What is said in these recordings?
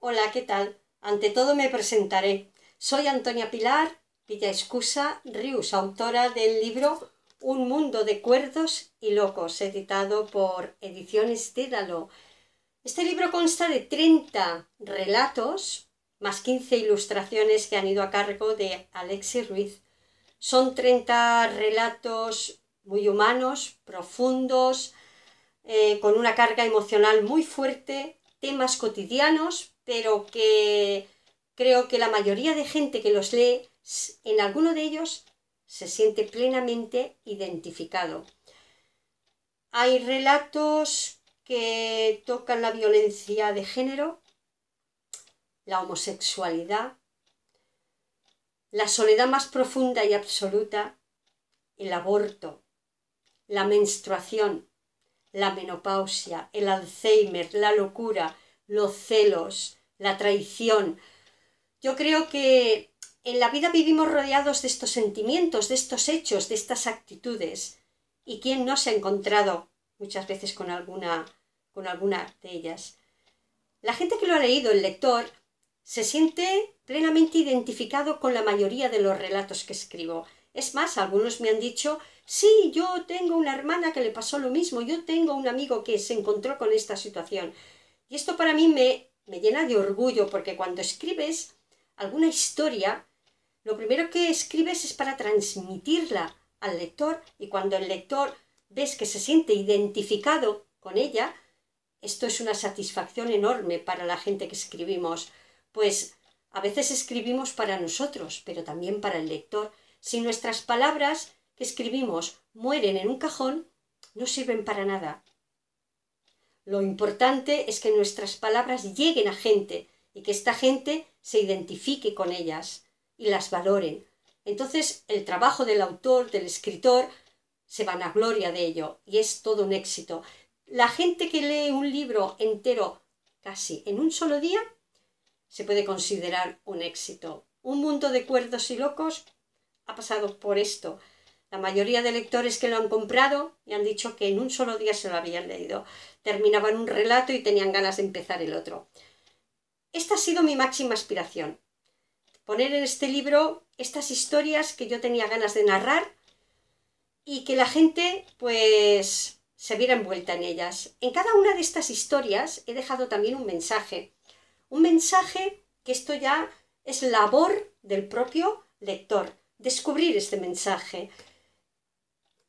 Hola, ¿qué tal? Ante todo me presentaré. Soy Antonia Pilar Villa Escusa Rius, autora del libro Un mundo de cuerdos y locos, editado por Ediciones Dédalo. Este libro consta de 30 relatos más 15 ilustraciones que han ido a cargo de Alexis Ruiz. Son 30 relatos muy humanos, profundos, eh, con una carga emocional muy fuerte temas cotidianos, pero que creo que la mayoría de gente que los lee en alguno de ellos se siente plenamente identificado. Hay relatos que tocan la violencia de género, la homosexualidad, la soledad más profunda y absoluta, el aborto, la menstruación, la menopausia, el Alzheimer, la locura, los celos, la traición. Yo creo que en la vida vivimos rodeados de estos sentimientos, de estos hechos, de estas actitudes. ¿Y quién no se ha encontrado muchas veces con alguna, con alguna de ellas? La gente que lo ha leído, el lector, se siente plenamente identificado con la mayoría de los relatos que escribo. Es más, algunos me han dicho, sí, yo tengo una hermana que le pasó lo mismo, yo tengo un amigo que se encontró con esta situación. Y esto para mí me, me llena de orgullo, porque cuando escribes alguna historia, lo primero que escribes es para transmitirla al lector y cuando el lector ves que se siente identificado con ella, esto es una satisfacción enorme para la gente que escribimos, pues a veces escribimos para nosotros, pero también para el lector si nuestras palabras que escribimos mueren en un cajón, no sirven para nada. Lo importante es que nuestras palabras lleguen a gente y que esta gente se identifique con ellas y las valoren. Entonces el trabajo del autor, del escritor, se van a gloria de ello y es todo un éxito. La gente que lee un libro entero casi en un solo día se puede considerar un éxito. Un mundo de cuerdos y locos ha pasado por esto. La mayoría de lectores que lo han comprado me han dicho que en un solo día se lo habían leído. Terminaban un relato y tenían ganas de empezar el otro. Esta ha sido mi máxima aspiración. Poner en este libro estas historias que yo tenía ganas de narrar y que la gente pues se viera envuelta en ellas. En cada una de estas historias he dejado también un mensaje. Un mensaje que esto ya es labor del propio lector descubrir este mensaje.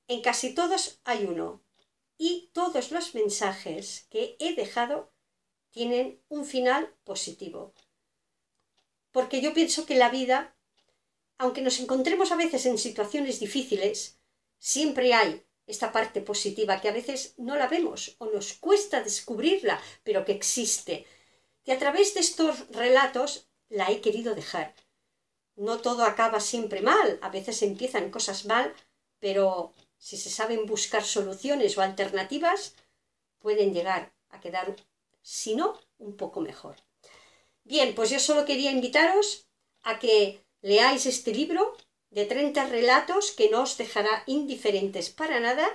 En casi todos hay uno y todos los mensajes que he dejado tienen un final positivo. Porque yo pienso que la vida, aunque nos encontremos a veces en situaciones difíciles, siempre hay esta parte positiva que a veces no la vemos o nos cuesta descubrirla, pero que existe. Y a través de estos relatos la he querido dejar no todo acaba siempre mal, a veces empiezan cosas mal, pero si se saben buscar soluciones o alternativas, pueden llegar a quedar, si no, un poco mejor. Bien, pues yo solo quería invitaros a que leáis este libro de 30 relatos que no os dejará indiferentes para nada,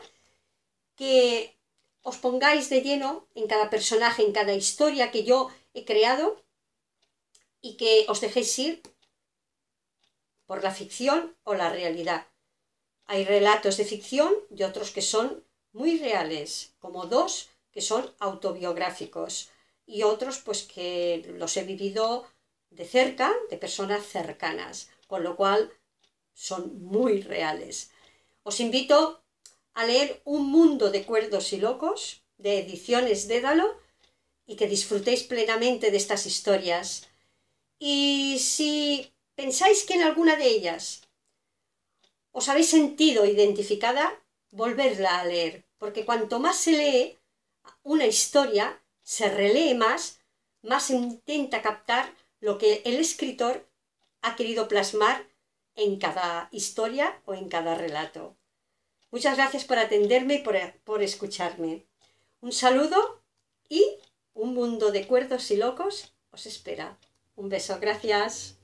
que os pongáis de lleno en cada personaje, en cada historia que yo he creado y que os dejéis ir por la ficción o la realidad. Hay relatos de ficción y otros que son muy reales, como dos que son autobiográficos y otros pues que los he vivido de cerca, de personas cercanas, con lo cual son muy reales. Os invito a leer Un mundo de cuerdos y locos de Ediciones Dédalo y que disfrutéis plenamente de estas historias. Y si pensáis que en alguna de ellas os habéis sentido identificada, volverla a leer, porque cuanto más se lee una historia, se relee más, más intenta captar lo que el escritor ha querido plasmar en cada historia o en cada relato. Muchas gracias por atenderme y por, por escucharme. Un saludo y un mundo de cuerdos y locos os espera. Un beso, gracias.